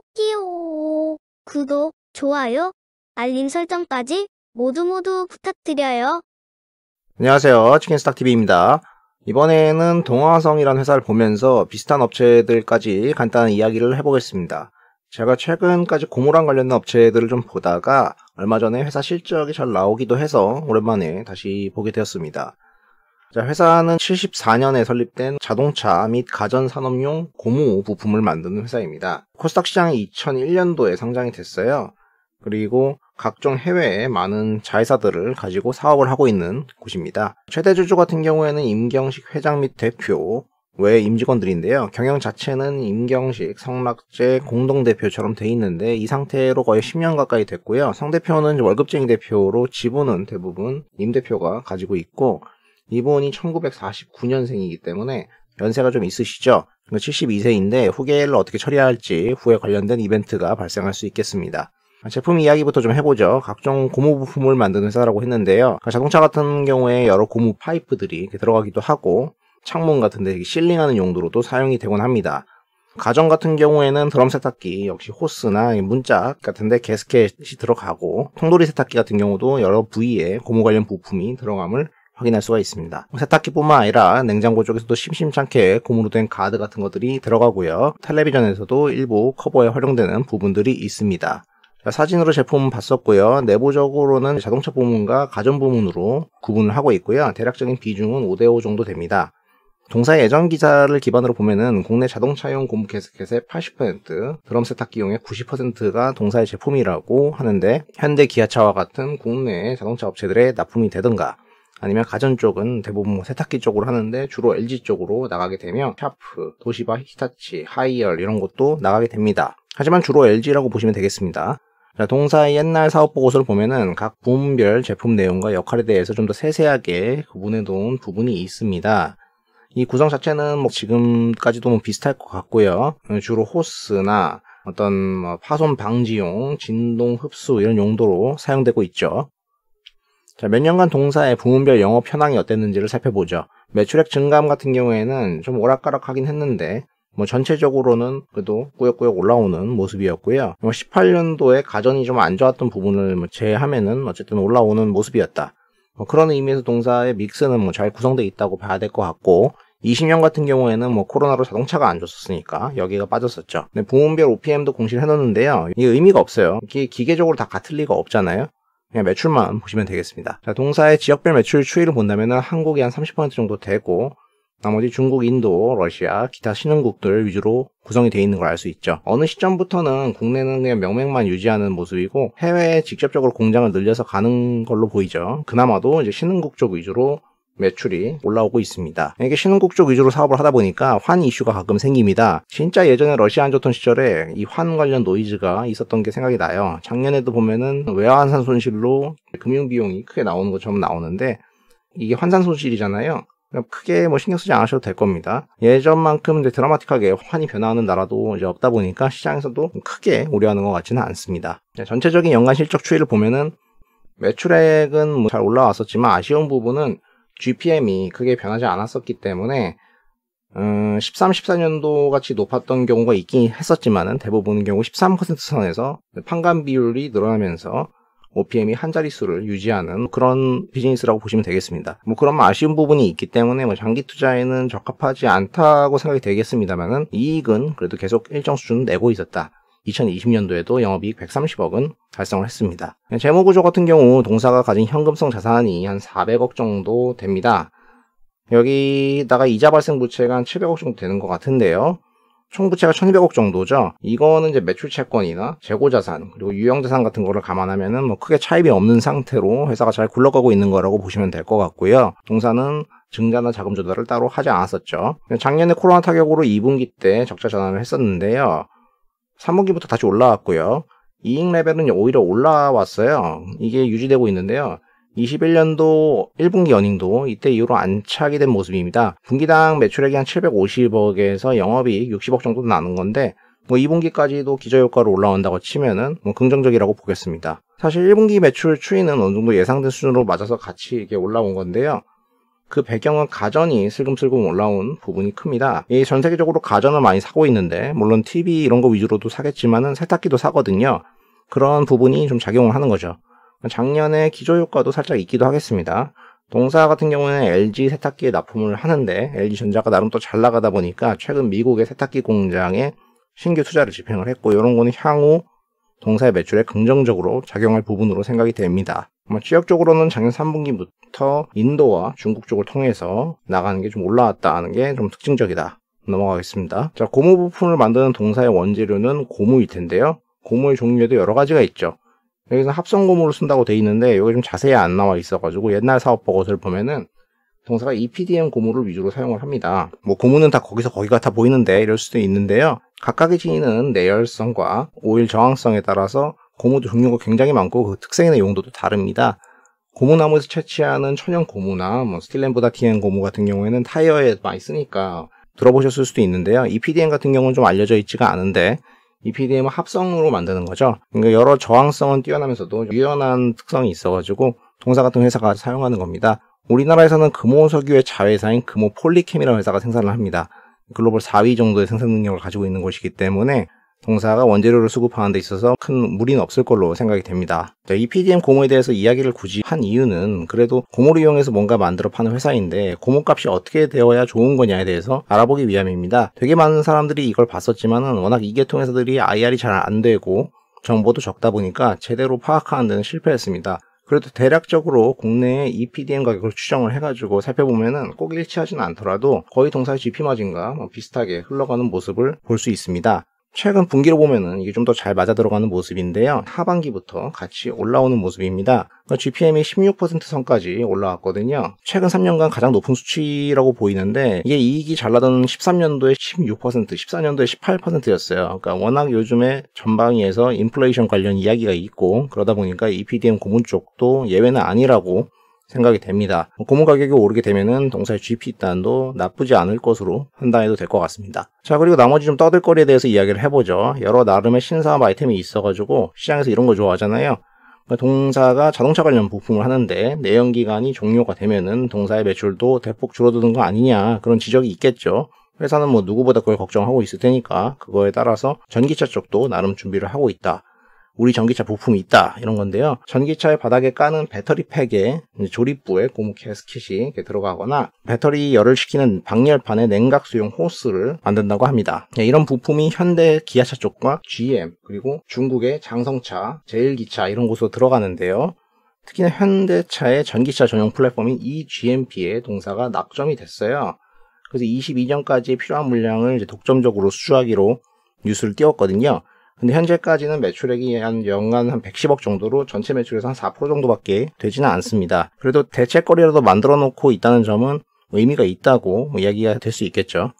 꼭기오 구독, 좋아요, 알림 설정까지 모두 모두 부탁드려요. 안녕하세요. 치킨스타 t v 입니다 이번에는 동화성이라는 회사를 보면서 비슷한 업체들까지 간단한 이야기를 해보겠습니다. 제가 최근까지 고무랑 관련된 업체들을 좀 보다가 얼마 전에 회사 실적이 잘 나오기도 해서 오랜만에 다시 보게 되었습니다. 자, 회사는 74년에 설립된 자동차 및 가전산업용 고무 부품을 만드는 회사입니다. 코스닥 시장이 2001년도에 상장이 됐어요. 그리고 각종 해외에 많은 자회사들을 가지고 사업을 하고 있는 곳입니다. 최대 주주 같은 경우에는 임경식 회장 및 대표 외 임직원들인데요. 경영 자체는 임경식, 성락제, 공동대표처럼 돼 있는데 이 상태로 거의 10년 가까이 됐고요. 성 대표는 월급쟁이 대표로 지분은 대부분 임 대표가 가지고 있고 이분이 1949년생이기 때문에 연세가 좀 있으시죠? 72세인데 그러니까 후계를 어떻게 처리할지 후에 관련된 이벤트가 발생할 수 있겠습니다. 제품 이야기부터 좀 해보죠. 각종 고무 부품을 만드는 회사라고 했는데요. 그러니까 자동차 같은 경우에 여러 고무 파이프들이 들어가기도 하고 창문 같은 데 실링하는 용도로도 사용이 되곤 합니다. 가정 같은 경우에는 드럼 세탁기 역시 호스나 문짝 같은데 게스켓이 들어가고 통돌이 세탁기 같은 경우도 여러 부위에 고무 관련 부품이 들어감을 확인할 수가 있습니다. 세탁기뿐만 아니라 냉장고 쪽에서도 심심찮게 고무로 된 가드 같은 것들이 들어가고요. 텔레비전에서도 일부 커버에 활용되는 부분들이 있습니다. 사진으로 제품 봤었고요. 내부적으로는 자동차 부문과 가전 부문으로 구분을 하고 있고요. 대략적인 비중은 5대5 정도 됩니다. 동사의 예전 기사를 기반으로 보면은 국내 자동차용 고무 캐스켓의 80%, 드럼 세탁기용의 90%가 동사의 제품이라고 하는데 현대 기아차와 같은 국내 자동차 업체들의 납품이 되던가 아니면 가전 쪽은 대부분 뭐 세탁기 쪽으로 하는데 주로 LG 쪽으로 나가게 되면 샤프, 도시바, 히타치, 하이얼 이런 것도 나가게 됩니다. 하지만 주로 LG라고 보시면 되겠습니다. 자, 동사의 옛날 사업 보고서를 보면은 각 부문별 제품 내용과 역할에 대해서 좀 더 세세하게 구분해 그 놓은 부분이 있습니다. 이 구성 자체는 뭐 지금까지도 뭐 비슷할 것 같고요. 음, 주로 호스나 어떤 뭐 파손 방지용, 진동 흡수 이런 용도로 사용되고 있죠. 자, 몇 년간 동사의 부문별 영업 현황이 어땠는지를 살펴보죠. 매출액 증감 같은 경우에는 좀 오락가락하긴 했는데 뭐 전체적으로는 그래도 꾸역꾸역 올라오는 모습이었고요. 18년도에 뭐 가전이 좀 안 좋았던 부분을 뭐 제외하면은 어쨌든 올라오는 모습이었다. 뭐 그런 의미에서 동사의 믹스는 뭐 잘 구성되어 있다고 봐야 될 것 같고 20년 같은 경우에는 뭐 코로나로 자동차가 안 좋았으니까 여기가 빠졌었죠. 근데 부문별 OPM도 공시를 해놓는데요. 이게 의미가 없어요. 이게 기계적으로 다 같을 리가 없잖아요. 그냥 매출만 보시면 되겠습니다. 자, 동사의 지역별 매출 추이를 본다면 한국이 한 30% 정도 되고 나머지 중국, 인도, 러시아, 기타 신흥국들 위주로 구성이 되어 있는 걸 알 수 있죠. 어느 시점부터는 국내는 그냥 명맥만 유지하는 모습이고 해외에 직접적으로 공장을 늘려서 가는 걸로 보이죠. 그나마도 이제 신흥국 쪽 위주로 매출이 올라오고 있습니다. 이게 신흥국 쪽 위주로 사업을 하다 보니까 환 이슈가 가끔 생깁니다. 진짜 예전에 러시아 안 좋던 시절에 이 환 관련 노이즈가 있었던 게 생각이 나요. 작년에도 보면은 외환산 손실로 금융 비용이 크게 나오는 것처럼 나오는데 이게 환산 손실이잖아요. 크게 뭐 신경 쓰지 않으셔도 될 겁니다. 예전만큼 이제 드라마틱하게 환이 변화하는 나라도 이제 없다 보니까 시장에서도 크게 우려하는 것 같지는 않습니다. 네, 전체적인 연간 실적 추이를 보면은 매출액은 뭐 잘 올라왔었지만 아쉬운 부분은 GPM이 크게 변하지 않았었기 때문에 음, 13, 14년도 같이 높았던 경우가 있긴 했었지만은 대부분의 경우 13% 선에서 판관 비율이 늘어나면서 OPM이 한 자릿수를 유지하는 그런 비즈니스라고 보시면 되겠습니다. 뭐 그런 아쉬운 부분이 있기 때문에 뭐 장기 투자에는 적합하지 않다고 생각이 되겠습니다만은 이익은 그래도 계속 일정 수준 내고 있었다. 2020년도에도 영업이익 130억은 달성을 했습니다. 재무구조 같은 경우 동사가 가진 현금성 자산이 한 400억 정도 됩니다. 여기다가 이자 발생 부채가 한 700억 정도 되는 것 같은데요. 총 부채가 1200억 정도죠. 이거는 이제 매출 채권이나 재고 자산, 그리고 유형 자산 같은 거를 감안하면뭐 크게 차입이 없는 상태로 회사가 잘 굴러가고 있는 거라고 보시면 될 것 같고요. 동사는 증자나 자금 조달을 따로 하지 않았었죠. 작년에 코로나 타격으로 2분기 때 적자 전환을 했었는데요. 3분기부터 다시 올라왔고요. 이익 레벨은 오히려 올라왔어요. 이게 유지되고 있는데요. 21년도 1분기 연인도 이때 이후로 안착이 된 모습입니다. 분기당 매출액이 한 750억에서 영업이익 60억 정도 나는 건데 뭐 2분기까지도 기저효과로 올라온다고 치면은 뭐 긍정적이라고 보겠습니다. 사실 1분기 매출 추이는 어느 정도 예상된 수준으로 맞아서 같이 이게 올라온 건데요. 그 배경은 가전이 슬금슬금 올라온 부분이 큽니다. 이전 세계적으로 가전을 많이 사고 있는데 물론 TV 이런 거 위주로도 사겠지만은 세탁기도 사거든요. 그런 부분이 좀 작용을 하는 거죠. 작년에 기조 효과도 살짝 있기도 하겠습니다. 동사 같은 경우는 LG 세탁기에 납품을 하는데 LG전자가 나름 또 잘 나가다 보니까 최근 미국의 세탁기 공장에 신규 투자를 집행을 했고 이런 거는 향후 동사의 매출에 긍정적으로 작용할 부분으로 생각이 됩니다. 지역적으로는 작년 3분기부터 인도와 중국 쪽을 통해서 나가는 게 좀 올라왔다는 게 좀 특징적이다. 넘어가겠습니다. 자, 고무 부품을 만드는 동사의 원재료는 고무일 텐데요. 고무의 종류에도 여러 가지가 있죠. 여기서 합성고무를 쓴다고 돼 있는데 이게 좀 자세히 안 나와 있어가지고 옛날 사업 보고서를 보면은 동사가 EPDM 고무를 위주로 사용을 합니다. 뭐 고무는 다 거기서 거기가 다 보이는데 이럴 수도 있는데요. 각각의 지인은 내열성과 오일 저항성에 따라서 고무도 종류가 굉장히 많고 그 특색이나 용도도 다릅니다. 고무나무에서 채취하는 천연 고무나 뭐 스틸렌보다 TN 고무 같은 경우에는 타이어에 많이 쓰니까 들어보셨을 수도 있는데요. EPDM 같은 경우는 좀 알려져 있지가 않은데 EPDM은 합성으로 만드는 거죠. 그러니까 여러 저항성은 뛰어나면서도 유연한 특성이 있어가지고 동사 같은 회사가 사용하는 겁니다. 우리나라에서는 금호석유의 자회사인 금호폴리캠이라는 회사가 생산을 합니다. 글로벌 4위 정도의 생산 능력을 가지고 있는 곳이기 때문에 동사가 원재료를 수급하는 데 있어서 큰 무리는 없을 걸로 생각이 됩니다. 이 PDM 고무에 대해서 이야기를 굳이 한 이유는 그래도 고무를 이용해서 뭔가 만들어 파는 회사인데 고무값이 어떻게 되어야 좋은 거냐에 대해서 알아보기 위함입니다. 되게 많은 사람들이 이걸 봤었지만 워낙 이계통 회사들이 IR이 잘 안 되고 정보도 적다 보니까 제대로 파악하는 데는 실패했습니다. 그래도 대략적으로 국내의 EPDM 가격을 추정을 해가지고 살펴보면은 꼭일치하지 않더라도 거의 동사의 GP 마진과 뭐 비슷하게 흘러가는 모습을 볼 수 있습니다. 최근 분기로 보면은 이게 좀 더 잘 맞아 들어가는 모습인데요. 하반기부터 같이 올라오는 모습입니다. 그러니까 GPM이 16% 선까지 올라왔거든요. 최근 3년간 가장 높은 수치라고 보이는데 이게 이익이 잘 나던 13년도에 16%, 14년도에 18%였어요. 그러니까 워낙 요즘에 전방위에서 인플레이션 관련 이야기가 있고 그러다 보니까 EPDM 고문 쪽도 예외는 아니라고 생각이 됩니다. 고무 가격이 오르게 되면은 동사의 GP 단도 나쁘지 않을 것으로 판단해도 될 것 같습니다. 자 그리고 나머지 좀 떠들 거리에 대해서 이야기를 해보죠. 여러 나름의 신사업 아이템이 있어가지고 시장에서 이런 거 좋아하잖아요. 그러니까 동사가 자동차 관련 부품을 하는데 내연 기간이 종료가 되면은 동사의 매출도 대폭 줄어드는 거 아니냐 그런 지적이 있겠죠. 회사는 뭐 누구보다 그걸 걱정하고 있을 테니까 그거에 따라서 전기차 쪽도 나름 준비를 하고 있다. 우리 전기차 부품이 있다 이런 건데요. 전기차의 바닥에 까는 배터리 팩에 조립부에 고무 캐스켓이 이렇게 들어가거나 배터리 열을 식히는 방열판에 냉각 수용 호스를 만든다고 합니다. 예, 이런 부품이 현대 기아차 쪽과 GM 그리고 중국의 장성차, 제일기차 이런 곳으로 들어가는데요. 특히나 현대차의 전기차 전용 플랫폼인 EGMP의 동사가 낙점이 됐어요. 그래서 22년까지 필요한 물량을 독점적으로 수주하기로 뉴스를 띄웠거든요. 근데 현재까지는 매출액이 한 연간 한 110억 정도로 전체 매출에서 한 4% 정도밖에 되지는 않습니다. 그래도 대책거리라도 만들어 놓고 있다는 점은 의미가 있다고 뭐 이야기가 될 수 있겠죠.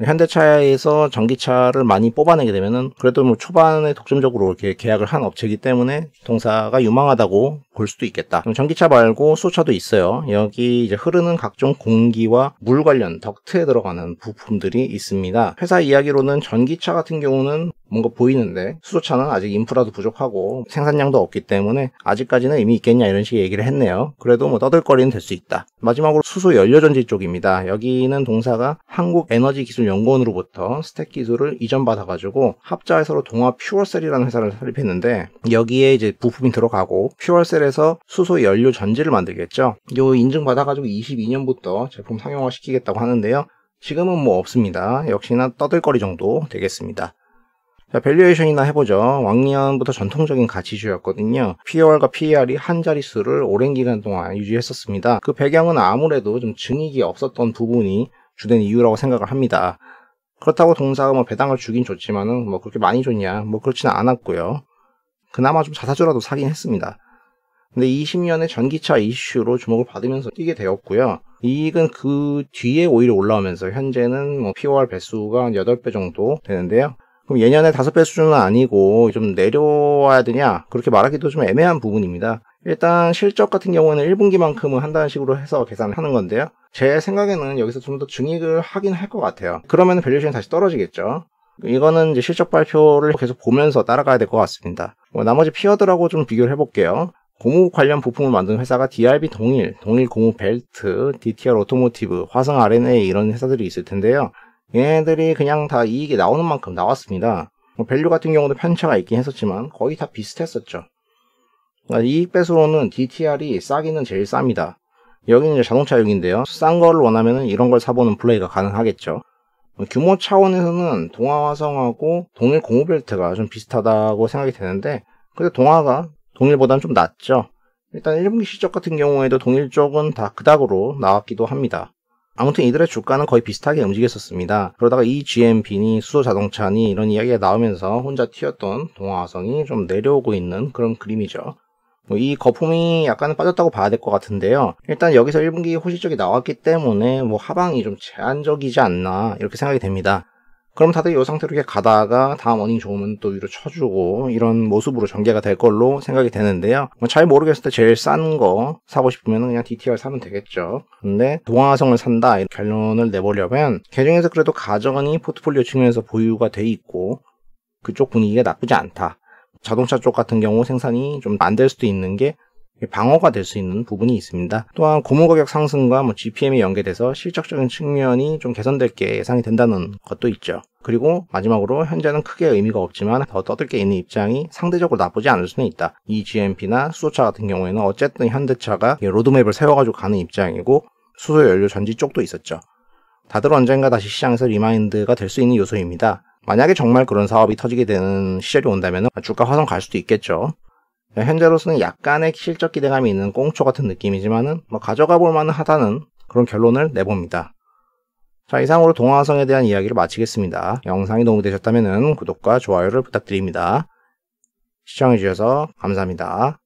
현대차에서 전기차를 많이 뽑아내게 되면은 그래도 뭐 초반에 독점적으로 이렇게 계약을 한 업체이기 때문에 동사가 유망하다고 볼 수도 있겠다. 전기차 말고 소차도 있어요. 여기 이제 흐르는 각종 공기와 물 관련 덕트에 들어가는 부품들이 있습니다. 회사 이야기로는 전기차 같은 경우는 뭔가 보이는데 수소차는 아직 인프라도 부족하고 생산량도 없기 때문에 아직까지는 이미 있겠냐 이런 식의 얘기를 했네요. 그래도 뭐 떠들거리는 될 수 있다. 마지막으로 수소 연료전지 쪽입니다. 여기는 동사가 한국에너지기술 기술 연구원으로부터 스택 기술을 이전받아가지고 합자회사로 동화 퓨어셀이라는 회사를 설립했는데 여기에 이제 부품이 들어가고 퓨어셀에서 수소 연료 전지를 만들겠죠. 요 인증 받아가지고 22년부터 제품 상용화 시키겠다고 하는데요. 지금은 뭐 없습니다. 역시나 떠들거리 정도 되겠습니다. 자, 밸류에이션이나 해보죠. 왕년부터 전통적인 가치주였거든요. POR과 PER이 한 자릿수를 오랜 기간 동안 유지했었습니다. 그 배경은 아무래도 좀 증익이 없었던 부분이 주된 이유라고 생각을 합니다. 그렇다고 동사가 뭐 배당을 주긴 줬지만은 뭐 그렇게 많이 줬냐 뭐 그렇지는 않았고요. 그나마 좀 자사주라도 사긴 했습니다. 근데 20년의 전기차 이슈로 주목을 받으면서 뛰게 되었고요. 이익은 그 뒤에 오히려 올라오면서 현재는 뭐 POR 배수가 8배 정도 되는데요. 그럼 예년에 5배 수준은 아니고 좀 내려와야 되냐? 그렇게 말하기도 좀 애매한 부분입니다. 일단 실적 같은 경우는 에 1분기만큼은 한다는 식으로 해서 계산하는 건데요. 제 생각에는 여기서 좀 더 중익을 하긴 할 것 같아요. 그러면 밸류에이션이 다시 떨어지겠죠. 이거는 이제 실적 발표를 계속 보면서 따라가야 될 것 같습니다. 뭐 나머지 피어들하고 좀 비교를 해볼게요. 고무 관련 부품을 만드는 회사가 DRB 동일, 동일 고무 벨트, DTR 오토모티브, 화성 RNA 이런 회사들이 있을 텐데요. 얘네들이 그냥 다 이익이 나오는 만큼 나왔습니다. 뭐 밸류 같은 경우도 편차가 있긴 했었지만 거의 다 비슷했었죠. 아, 이익 배수로는 DTR이 싸기는 제일 쌉니다. 여기는 이제 자동차용인데요. 싼 걸 원하면 이런 걸 사보는 플레이가 가능하겠죠. 규모 차원에서는 동화화성하고 동일 공우벨트가 좀 비슷하다고 생각이 되는데 근데 동화가 동일보단 좀 낫죠. 일단 1분기 실적 같은 경우에도 동일 쪽은 다 그닥으로 나왔기도 합니다. 아무튼 이들의 주가는 거의 비슷하게 움직였었습니다. 그러다가 이 g m 비니 수소 자동차니 이런 이야기가 나오면서 혼자 튀었던 동화화성이 좀 내려오고 있는 그런 그림이죠. 뭐 이 거품이 약간 빠졌다고 봐야 될 것 같은데요. 일단 여기서 1분기 호시적이 나왔기 때문에 뭐 하방이 좀 제한적이지 않나 이렇게 생각이 됩니다. 그럼 다들 이 상태로 이렇게 가다가 다음 어닝 좋으면 또 위로 쳐주고 이런 모습으로 전개가 될 걸로 생각이 되는데요. 뭐 잘 모르겠을 때 제일 싼 거 사고 싶으면 그냥 DTR 사면 되겠죠. 근데 동화성을 산다 이런 결론을 내보려면 개중에서 그래도 가정이 포트폴리오 측면에서 보유가 돼 있고 그쪽 분위기가 나쁘지 않다. 자동차 쪽 같은 경우 생산이 좀 안 될 수도 있는 게 방어가 될 수 있는 부분이 있습니다. 또한 고무 가격 상승과 뭐 GPM이 연계돼서 실적적인 측면이 좀 개선될 게 예상이 된다는 것도 있죠. 그리고 마지막으로 현재는 크게 의미가 없지만 더 떠들 게 있는 입장이 상대적으로 나쁘지 않을 수는 있다. EGMP나 수소차 같은 경우에는 어쨌든 현대차가 로드맵을 세워가지고 가는 입장이고 수소연료 전지 쪽도 있었죠. 다들 언젠가 다시 시장에서 리마인드가 될 수 있는 요소입니다. 만약에 정말 그런 사업이 터지게 되는 시절이 온다면 주가 화성 갈 수도 있겠죠. 네, 현재로서는 약간의 실적 기대감이 있는 꽁초 같은 느낌이지만은 뭐 가져가 볼 만하다는 그런 결론을 내봅니다. 자 이상으로 동화성에 대한 이야기를 마치겠습니다. 영상이 도움이 되셨다면 구독과 좋아요를 부탁드립니다. 시청해주셔서 감사합니다.